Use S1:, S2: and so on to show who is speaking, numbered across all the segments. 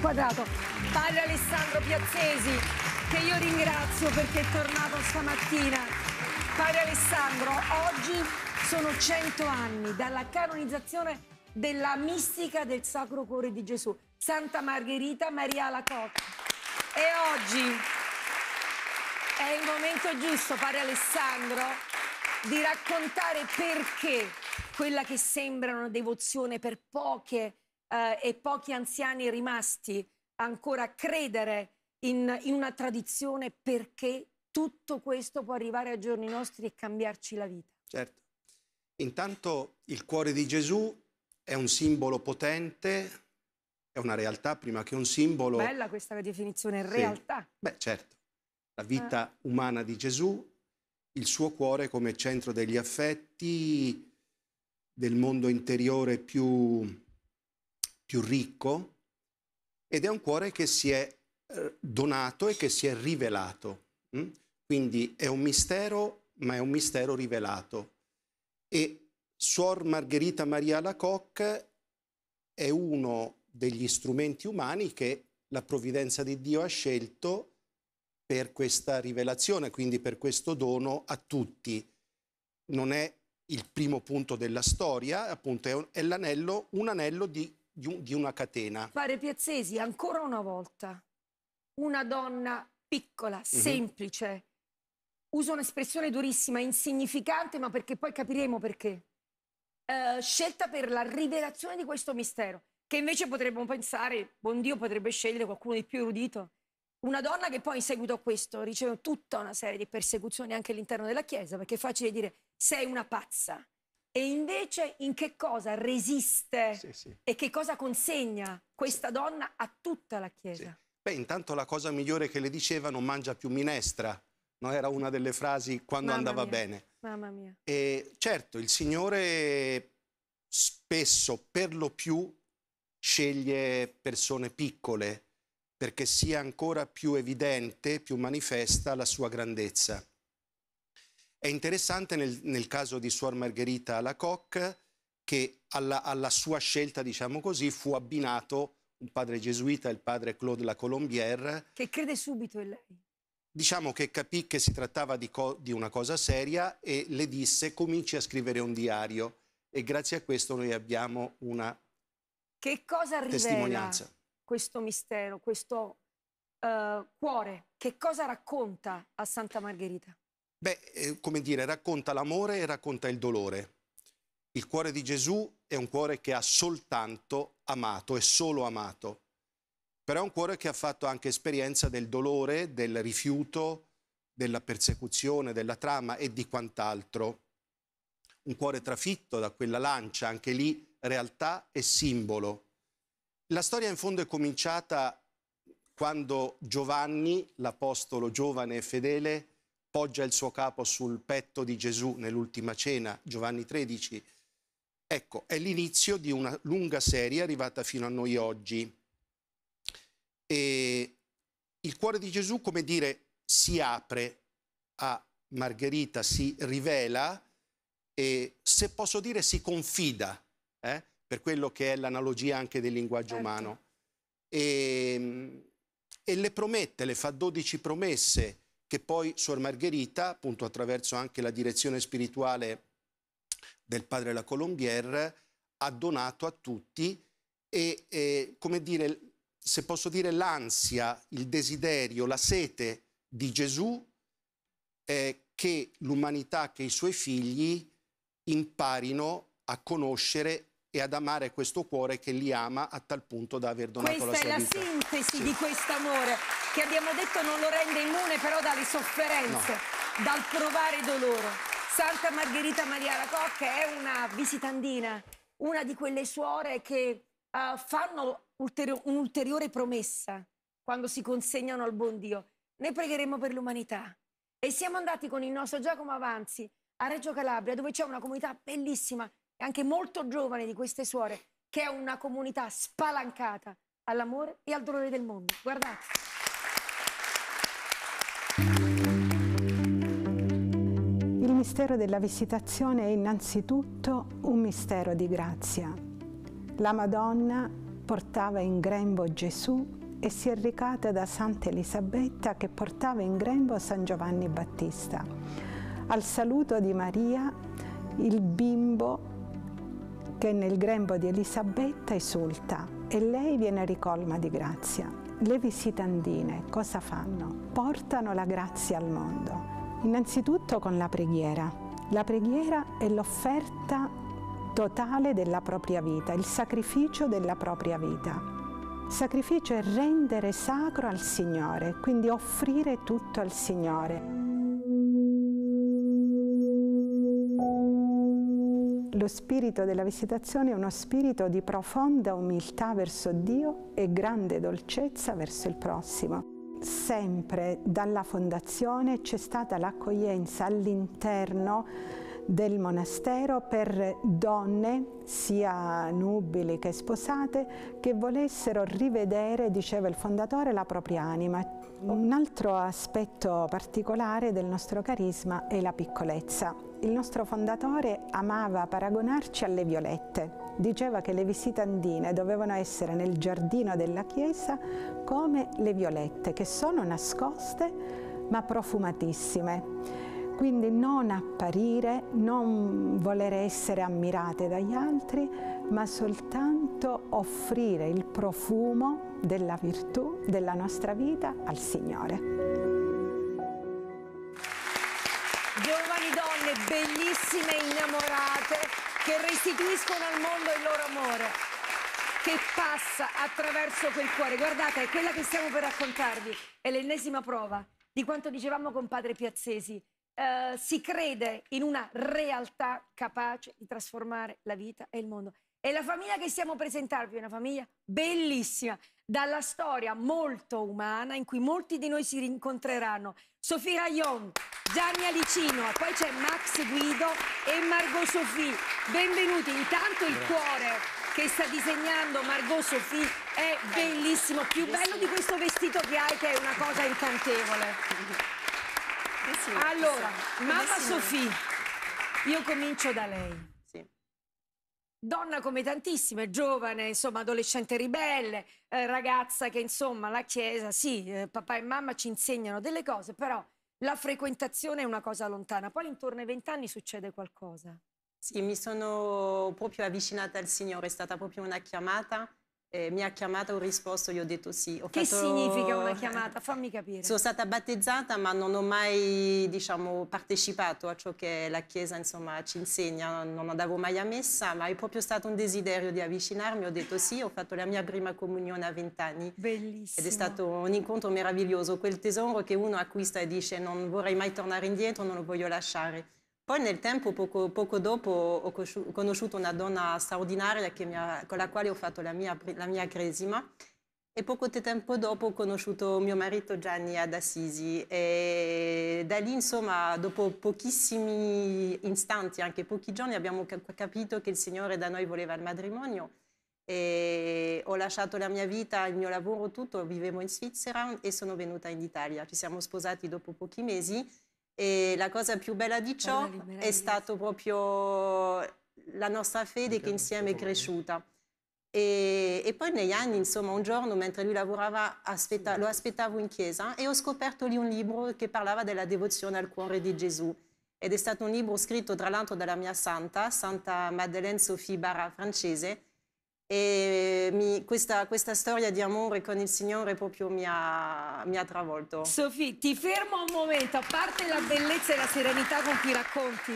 S1: quadrato. Padre Alessandro Piazzesi, che io ringrazio perché è tornato stamattina. Padre Alessandro, oggi sono 100 anni dalla canonizzazione della mistica del Sacro Cuore di Gesù, Santa Margherita Maria Lacotta. E oggi è il momento giusto, padre Alessandro, di raccontare perché quella che sembra una devozione per poche eh, e pochi anziani rimasti ancora a credere in, in una tradizione perché tutto questo può arrivare a giorni nostri e cambiarci la vita.
S2: Certo. Intanto il cuore di Gesù è un simbolo potente, è una realtà prima che un simbolo. Bella
S1: questa definizione, realtà.
S2: Sì. Beh, certo. La vita eh. umana di Gesù, il suo cuore come centro degli affetti, del mondo interiore più più ricco ed è un cuore che si è eh, donato e che si è rivelato. Mm? Quindi è un mistero, ma è un mistero rivelato. E Suor Margherita Maria Lacocque è uno degli strumenti umani che la provvidenza di Dio ha scelto per questa rivelazione, quindi per questo dono a tutti. Non è il primo punto della storia, appunto è, un, è l'anello, un anello di di, un, di una catena.
S1: Pare Piazzesi ancora una volta, una donna piccola, mm -hmm. semplice, uso un'espressione durissima, insignificante, ma perché poi capiremo perché. Eh, scelta per la rivelazione di questo mistero, che invece potremmo pensare, buon Dio potrebbe scegliere qualcuno di più erudito. Una donna che poi in seguito a questo riceve tutta una serie di persecuzioni anche all'interno della Chiesa, perché è facile dire sei una pazza, e invece in che cosa resiste sì, sì. e che cosa consegna questa sì. donna a tutta la Chiesa?
S2: Beh, intanto la cosa migliore che le diceva non mangia più minestra, no? era una delle frasi quando Mamma andava mia. bene. Mamma mia. E certo, il Signore spesso, per lo più, sceglie persone piccole perché sia ancora più evidente, più manifesta la sua grandezza. È interessante nel, nel caso di Suor Margherita Lacocque che alla, alla, sua scelta, diciamo così, fu abbinato un padre gesuita, il padre Claude Lacolombière.
S1: Che crede subito in lei.
S2: Diciamo che capì che si trattava di, di una cosa seria e le disse cominci a scrivere un diario e grazie a questo noi abbiamo una
S1: che cosa testimonianza. questo mistero, questo uh, cuore? Che cosa racconta a Santa Margherita?
S2: Beh, eh, come dire, racconta l'amore e racconta il dolore. Il cuore di Gesù è un cuore che ha soltanto amato, è solo amato, però è un cuore che ha fatto anche esperienza del dolore, del rifiuto, della persecuzione, della trama e di quant'altro. Un cuore trafitto da quella lancia, anche lì realtà e simbolo. La storia in fondo è cominciata quando Giovanni, l'apostolo giovane e fedele, poggia il suo capo sul petto di Gesù nell'ultima cena, Giovanni 13. Ecco, è l'inizio di una lunga serie arrivata fino a noi oggi. E il cuore di Gesù, come dire, si apre a Margherita, si rivela e, se posso dire, si confida, eh? per quello che è l'analogia anche del linguaggio certo. umano. E, ehm, e le promette, le fa 12 promesse che poi Suor Margherita, appunto attraverso anche la direzione spirituale del padre La Colombier, ha donato a tutti e, e come dire, se posso dire, l'ansia, il desiderio, la sete di Gesù è che l'umanità, che i suoi figli imparino a conoscere e ad amare questo cuore che li ama a tal punto da aver donato questa la sua vita. Questa è la
S1: sintesi sì. di quest'amore che abbiamo detto non lo rende immune però dalle sofferenze, no. dal provare dolore. Santa Margherita Maria Lacocca è una visitandina, una di quelle suore che uh, fanno ulteri un'ulteriore promessa quando si consegnano al buon Dio. Ne pregheremo per l'umanità e siamo andati con il nostro Giacomo Avanzi a Reggio Calabria dove c'è una comunità bellissima anche molto giovane di queste suore, che è una comunità spalancata all'amore e al dolore del mondo. Guardate.
S3: Il mistero della visitazione è innanzitutto un mistero di grazia. La Madonna portava in grembo Gesù e si è recata da Santa Elisabetta che portava in grembo San Giovanni Battista. Al saluto di Maria il bimbo che nel grembo di Elisabetta esulta e lei viene ricolma di grazia. Le visitandine cosa fanno? Portano la grazia al mondo. Innanzitutto con la preghiera. La preghiera è l'offerta totale della propria vita, il sacrificio della propria vita. sacrificio è rendere sacro al Signore, quindi offrire tutto al Signore. lo spirito della visitazione è uno spirito di profonda umiltà verso Dio e grande dolcezza verso il prossimo. Sempre dalla fondazione c'è stata l'accoglienza all'interno del monastero per donne, sia nubili che sposate, che volessero rivedere, diceva il fondatore, la propria anima. Un altro aspetto particolare del nostro carisma è la piccolezza. Il nostro fondatore amava paragonarci alle violette. Diceva che le visitandine dovevano essere nel giardino della chiesa come le violette, che sono nascoste ma profumatissime. Quindi non apparire, non volere essere ammirate dagli altri, ma soltanto offrire il profumo della virtù, della nostra vita al Signore.
S1: Giovani donne bellissime e innamorate che restituiscono al mondo il loro amore che passa attraverso quel cuore. Guardate, quella che stiamo per raccontarvi è l'ennesima prova di quanto dicevamo con padre Piazzesi, eh, si crede in una realtà capace di trasformare la vita e il mondo. E la famiglia che stiamo presentarvi è una famiglia bellissima, dalla storia molto umana in cui molti di noi si rincontreranno. Sofì Rayon, Gianni Alicino, poi c'è Max Guido e Margot Sofì. Benvenuti, intanto il cuore che sta disegnando Margot Sofì è bellissimo, più bello di questo vestito che hai che è una cosa incantevole
S4: sì, allora,
S1: sì. mamma Sofì, io comincio da lei. Sì. Donna come tantissime, giovane, insomma, adolescente ribelle, eh, ragazza che insomma la chiesa, sì, eh, papà e mamma ci insegnano delle cose, però la frequentazione è una cosa lontana. Poi intorno ai vent'anni succede qualcosa.
S4: Sì, mi sono proprio avvicinata al Signore, è stata proprio una chiamata eh, mi ha chiamata, ho risposto, gli ho detto sì. Ho che fatto... significa una chiamata? Fammi capire. Sono stata battezzata ma non ho mai diciamo, partecipato a ciò che la Chiesa insomma, ci insegna, non andavo mai a messa, ma è proprio stato un desiderio di avvicinarmi, ho detto sì, ho fatto la mia prima comunione a vent'anni. Bellissimo. Ed è stato un incontro meraviglioso, quel tesoro che uno acquista e dice non vorrei mai tornare indietro, non lo voglio lasciare. Poi nel tempo, poco, poco dopo, ho conosciuto una donna straordinaria ha, con la quale ho fatto la mia, la mia cresima e poco tempo dopo ho conosciuto mio marito Gianni ad Assisi e da lì insomma dopo pochissimi istanti, anche pochi giorni abbiamo capito che il Signore da noi voleva il matrimonio e ho lasciato la mia vita, il mio lavoro, tutto, vivevo in Svizzera e sono venuta in Italia. Ci siamo sposati dopo pochi mesi e la cosa più bella di ciò è stata proprio la nostra fede che insieme è cresciuta. E, e, poi negli anni, insomma, un giorno mentre lui lavorava, aspetta, lo aspettavo in chiesa e ho scoperto lì un libro che parlava della devozione al cuore di Gesù. Ed è stato un libro scritto tra l'altro dalla mia santa, Santa Madeleine Sophie Barra francese, e mi, questa, questa, storia di amore con il Signore proprio mi ha, mi ha travolto. Sofì, ti fermo un momento, a parte la
S1: bellezza e la serenità con cui racconti,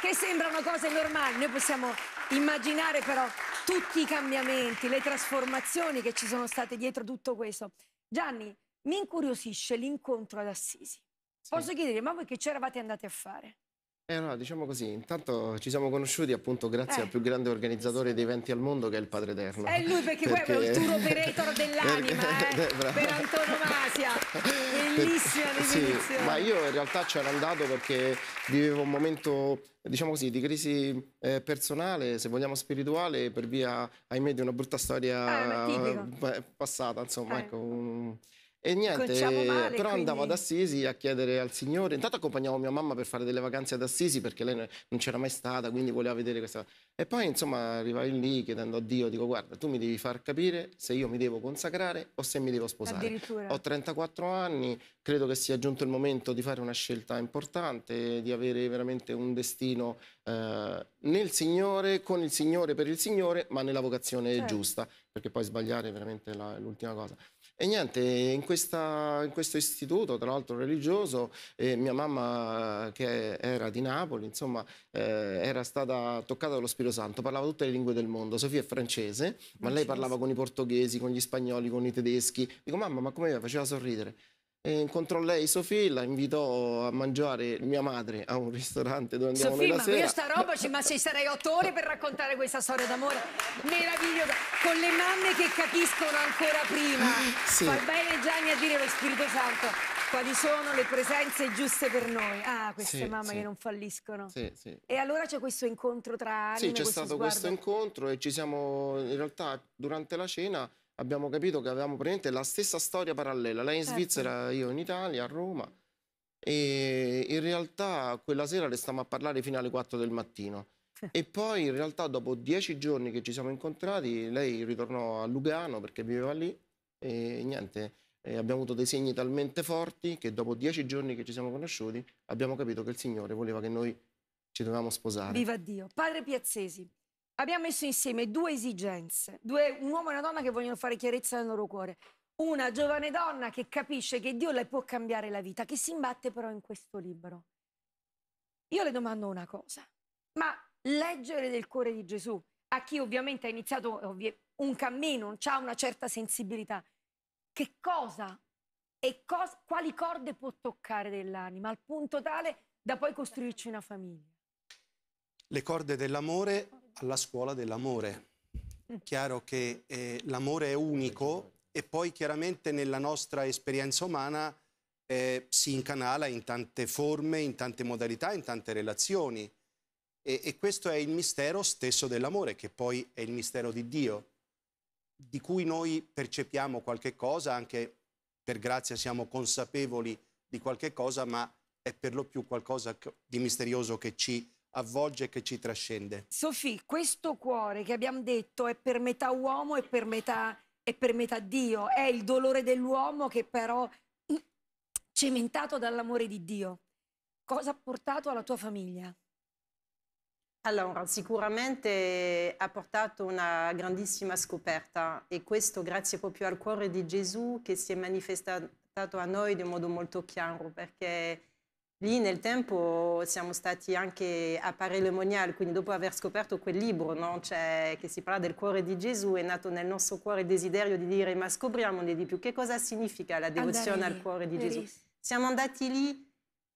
S1: che sembrano cose normali, noi possiamo immaginare però tutti i cambiamenti, le trasformazioni che ci sono state dietro tutto questo. Gianni, mi incuriosisce l'incontro ad Assisi. Sì. Posso chiedere, ma voi che c'eravate andati a fare?
S5: Eh no, diciamo così, intanto ci siamo conosciuti appunto grazie eh. al più grande organizzatore di eventi al mondo che è il Padre Eterno. È lui perché, perché... è il tour
S1: operator dell'anima,
S5: eh, per antonomasia, bellissima bellissima. Sì, ma io in realtà c'ero andato perché vivevo un momento, diciamo così, di crisi eh, personale, se vogliamo spirituale, per via, ahimè, di una brutta storia ah, eh, passata, insomma, eh. ecco... Un e ecco, niente, diciamo male, però quindi... andavo ad Assisi a chiedere al Signore. Intanto accompagnavo mia mamma per fare delle vacanze ad Assisi perché lei non c'era mai stata, quindi voleva vedere questa. E poi insomma arrivai lì chiedendo a Dio, dico guarda, tu mi devi far capire se io mi devo consacrare o se mi devo sposare. Ho 34 anni, credo che sia giunto il momento di fare una scelta importante, di avere veramente un destino eh, nel Signore, con il Signore, per il Signore, ma nella vocazione certo. giusta, perché poi sbagliare è veramente l'ultima cosa. E niente, in, questa, in questo istituto, tra l'altro religioso, eh, mia mamma che era di Napoli, insomma, eh, era stata toccata dallo Spirito Santo, parlava tutte le lingue del mondo. Sofia è francese, ma lei parlava con i portoghesi, con gli spagnoli, con i tedeschi. Dico, mamma, ma come faceva sorridere? E incontrò lei Sofì, la invitò a mangiare mia madre a un ristorante dove andiamo Sofì, noi sera. Sofì, ma io sta
S1: roba ci, ma ci sarei otto ore per raccontare questa storia d'amore meravigliosa, con le mamme che capiscono ancora prima. Sì. Fa bene Gianni a dire lo Spirito Santo quali sono le presenze giuste per noi. Ah, queste sì, mamme sì. che non falliscono. Sì, sì. E allora c'è questo incontro tra anime, Sì, c'è stato sguardo. questo
S5: incontro e ci siamo, in realtà, durante la cena abbiamo capito che avevamo praticamente la stessa storia parallela, lei in certo. Svizzera, io in Italia, a Roma, e in realtà quella sera restammo a parlare fino alle 4 del mattino. E poi in realtà dopo dieci giorni che ci siamo incontrati, lei ritornò a Lugano perché viveva lì e niente, e abbiamo avuto dei segni talmente forti che dopo dieci giorni che ci siamo conosciuti abbiamo capito che il Signore voleva che noi ci dovevamo sposare. Viva
S1: Dio! Padre Piazzesi, abbiamo messo insieme due esigenze, due, un uomo e una donna che vogliono fare chiarezza nel loro cuore. Una giovane donna che capisce che Dio le può cambiare la vita, che si imbatte però in questo libro. Io le domando una cosa, ma leggere del cuore di Gesù, a chi ovviamente ha iniziato un cammino, ha una certa sensibilità, che cosa e cosa, quali corde può toccare dell'anima al punto tale da poi costruirci una famiglia?
S2: Le corde dell'amore alla scuola dell'amore. Mm. Chiaro che eh, l'amore è unico e poi chiaramente nella nostra esperienza umana eh, si incanala in tante forme, in tante modalità, in tante relazioni. E, e questo è il mistero stesso dell'amore, che poi è il mistero di Dio, di cui noi percepiamo qualche cosa, anche per grazia siamo consapevoli di qualche cosa, ma è per lo più qualcosa di misterioso che ci avvolge e che ci trascende.
S1: Sofì, questo cuore che abbiamo detto è per metà uomo e per metà, e per metà Dio, è il dolore dell'uomo che però mm, cementato dall'amore di Dio. Cosa ha portato alla tua famiglia?
S4: Allora, sicuramente ha portato una grandissima scoperta e questo grazie proprio al cuore di Gesù che si è manifestato a noi in modo molto chiaro perché Lì nel tempo siamo stati anche a Paris Monial, quindi dopo aver scoperto quel libro no? cioè, che si parla del cuore di Gesù, è nato nel nostro cuore il desiderio di dire ma scopriamone di più, che cosa significa la devozione al cuore di Gesù. Siamo andati lì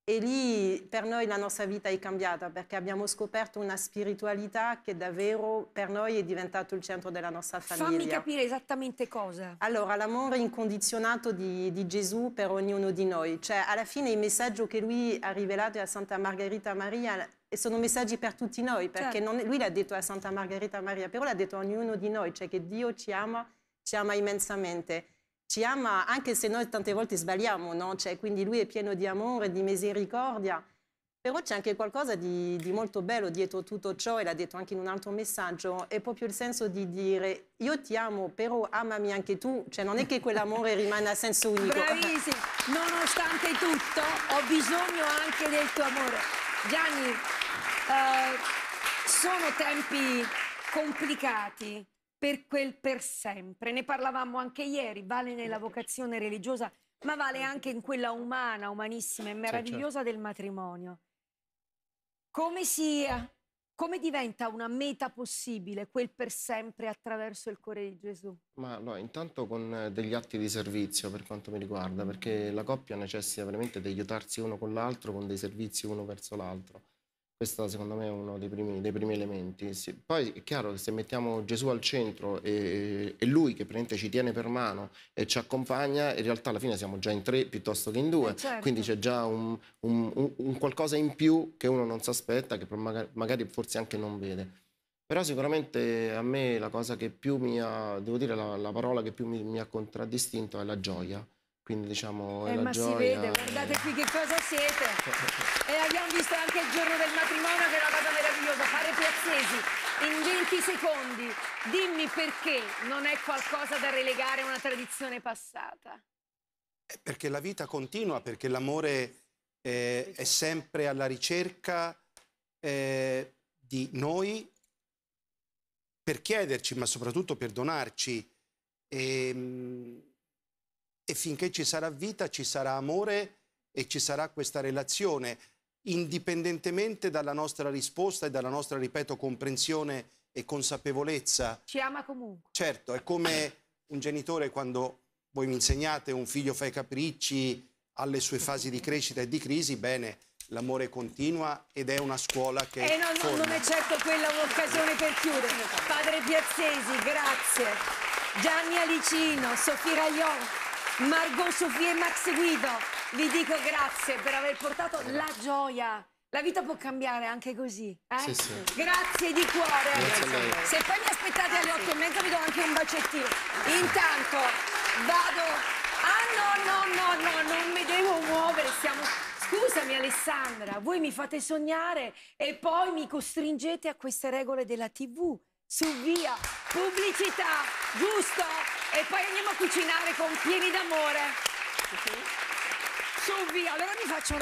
S4: e lì per noi la nostra vita è cambiata perché abbiamo scoperto una spiritualità che davvero per noi è diventato il centro della nostra famiglia. Fammi capire esattamente cosa. Allora, l'amore incondizionato di, di, Gesù per ognuno di noi. Cioè, alla fine il messaggio che lui ha rivelato a Santa Margherita Maria sono messaggi per tutti noi perché certo. non, lui l'ha detto a Santa Margherita Maria, però l'ha detto a ognuno di noi, cioè che Dio ci ama, ci ama immensamente ci ama anche se noi tante volte sbagliamo, no? cioè, quindi lui è pieno di amore, di misericordia, però c'è anche qualcosa di, di, molto bello dietro tutto ciò, e l'ha detto anche in un altro messaggio, è proprio il senso di dire io ti amo, però amami anche tu, cioè non è che quell'amore rimane a senso unico. Bravissimo, nonostante tutto ho bisogno anche del tuo
S1: amore. Gianni, eh, sono tempi complicati, per quel per sempre. Ne parlavamo anche ieri, vale nella vocazione religiosa, ma vale anche in quella umana, umanissima e meravigliosa certo. del matrimonio. Come sia, come diventa una meta possibile quel per sempre attraverso il cuore di Gesù?
S5: Ma no, intanto con eh, degli atti di servizio per quanto mi riguarda, perché la coppia necessita veramente di aiutarsi uno con l'altro, con dei servizi uno verso l'altro. Questo secondo me è uno dei primi, dei primi elementi. Sì. Poi è chiaro che se mettiamo Gesù al centro e, e, lui che praticamente ci tiene per mano e ci accompagna, in realtà alla fine siamo già in tre piuttosto che in due, eh certo. quindi c'è già un, un, un, un, qualcosa in più che uno non si aspetta, che magari, magari forse anche non vede. Però sicuramente a me la cosa che più mi ha, devo dire la, la parola che più mi, mi ha contraddistinto è la gioia quindi diciamo... Eh, ma gioia, si vede, guardate
S1: qui che cosa siete. e abbiamo visto anche il giorno del matrimonio che è una cosa meravigliosa, fare piazzesi in 20 secondi. Dimmi perché non è qualcosa da relegare a una tradizione passata.
S2: Perché la vita continua, perché l'amore eh, è sempre alla ricerca eh, di noi per chiederci, ma soprattutto per donarci. E, ehm, e finché ci sarà vita ci sarà amore e ci sarà questa relazione, indipendentemente dalla nostra risposta e dalla nostra, ripeto, comprensione e consapevolezza. Ci
S1: ama comunque.
S2: Certo, è come un genitore quando voi mi insegnate un figlio fa i capricci, alle sue fasi di crescita e di crisi, bene, l'amore continua ed è una scuola che... Eh no, no non è certo
S1: quella un'occasione per chiudere. Padre Piazzesi, grazie. Gianni Alicino, Sofì Raglione. Margot Sofì e Max Guido, vi dico grazie per aver portato la gioia. La vita può cambiare anche così. Eh? Sì, sì. Grazie di cuore. Grazie Se poi mi aspettate alle otto e mezza vi do anche un bacettino. Intanto vado... Ah no, no, no, no, non mi devo muovere, siamo... Scusami Alessandra, voi mi fate sognare e poi mi costringete a queste regole della TV. Su via, pubblicità, giusto? e poi andiamo a cucinare con pieni d'amore. Su via, allora mi faccio una